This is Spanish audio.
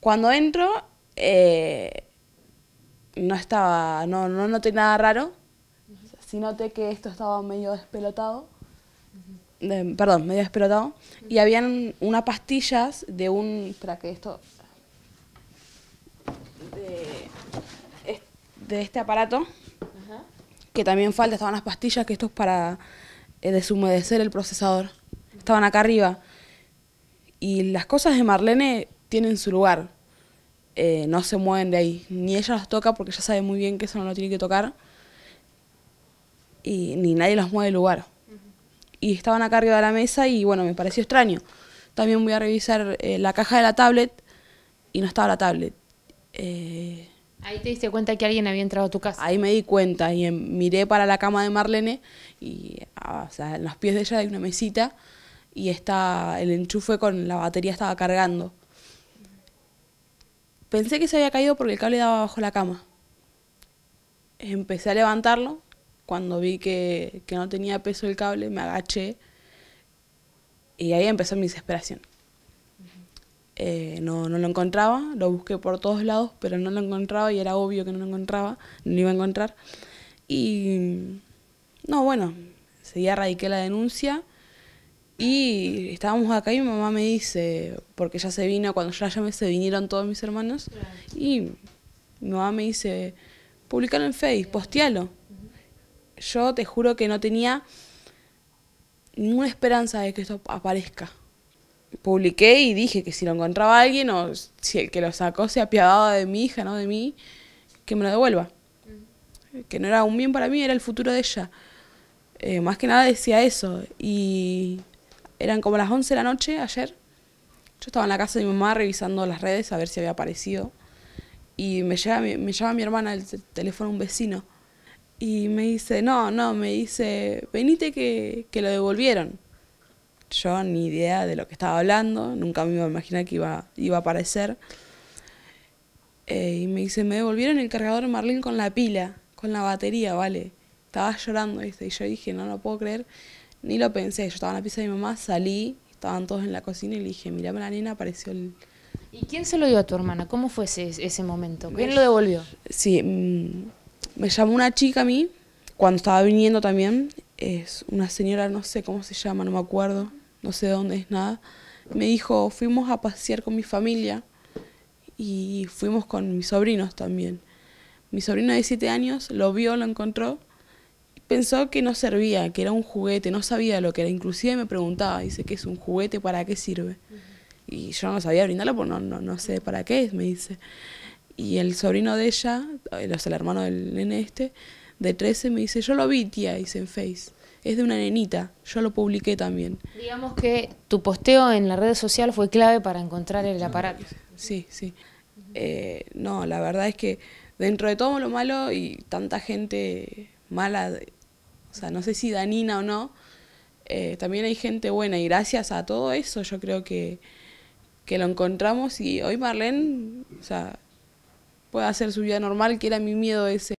Cuando entro, eh, no estaba, no, no noté nada raro. Sí noté que esto estaba medio despelotado. perdón, medio despelotado. Y habían unas pastillas de un... para que esto... De, este aparato. Que también falta, estaban las pastillas, que esto es para eh, deshumedecer el procesador. Estaban acá arriba. Y las cosas de Marlene tienen su lugar, eh, no se mueven de ahí. Ni ella los toca porque ya sabe muy bien que eso no lo tiene que tocar. Y ni nadie los mueve de lugar. Y estaban a cargo de la mesa y bueno, me pareció extraño. También voy a revisar eh, la caja de la tablet y no estaba la tablet. Eh, ahí te diste cuenta que alguien había entrado a tu casa. Ahí me di cuenta y em, miré para la cama de Marlene y ah, o en los pies de ella hay una mesita y está el enchufe con la batería estaba cargando. Pensé que se había caído porque el cable daba bajo la cama. Empecé a levantarlo. Cuando vi que, no tenía peso el cable, me agaché. Y ahí empezó mi desesperación. Eh, no, no, lo encontraba, lo busqué por todos lados, pero no lo encontraba y era obvio que no lo encontraba, no iba a encontrar. Y no, bueno, seguía radiqué la denuncia y estábamos acá y mi mamá me dice, porque ya se vino, cuando ya la llamé se vinieron todos mis hermanos, y mi mamá me dice, publicalo en Facebook, postealo. Yo te juro que no tenía ninguna esperanza de que esto aparezca. Publiqué y dije que si lo encontraba alguien o si el que lo sacó se apiadaba de mi hija, no de mí, que me lo devuelva. Que no era un bien para mí, era el futuro de ella. Eh, más que nada decía eso. Y eran como las 11 de la noche ayer. Yo estaba en la casa de mi mamá revisando las redes a ver si había aparecido. Y me, llama me llama mi hermana el teléfono un vecino. Y me dice, no, no, me dice, venite que, que lo devolvieron. Yo ni idea de lo que estaba hablando, nunca me iba a imaginar que iba, iba a aparecer. Eh, y me dice, me devolvieron el cargador Marlín con la pila, con la batería, ¿vale? Estaba llorando, dice, y yo dije, no, no puedo creer. Ni lo pensé, yo estaba en la pieza de mi mamá, salí, estaban todos en la cocina y le dije, mira, la nena apareció el... ¿Y quién se lo dio a tu hermana? ¿Cómo fue ese, ese momento? ¿Quién lo devolvió? Sí, mm, me llamó una chica a mí, cuando estaba viniendo también, es una señora, no sé cómo se llama, no me acuerdo, no sé dónde es nada, me dijo, fuimos a pasear con mi familia y fuimos con mis sobrinos también. Mi sobrino de siete años lo vio, lo encontró pensó que no servía, que era un juguete, no sabía lo que era. Inclusive me preguntaba, dice, ¿qué es un juguete? ¿Para qué sirve? Y yo no sabía brindarlo porque no, no, no, sé para qué es, me dice. Y el sobrino de ella, o sea, el hermano del nene este, de 13, me dice, yo lo vi, tía, dice en Face. Es de una nenita, yo lo publiqué también. Digamos que tu posteo en la red social fue clave para encontrar el aparato. Sí, sí. Eh, no, la verdad es que dentro de todo lo malo y tanta gente mala o sea, no sé si danina o no. Eh, también hay gente buena y gracias a todo eso yo creo que, que lo encontramos y hoy Marlene, o sea, puede hacer su vida normal, que era mi miedo ese.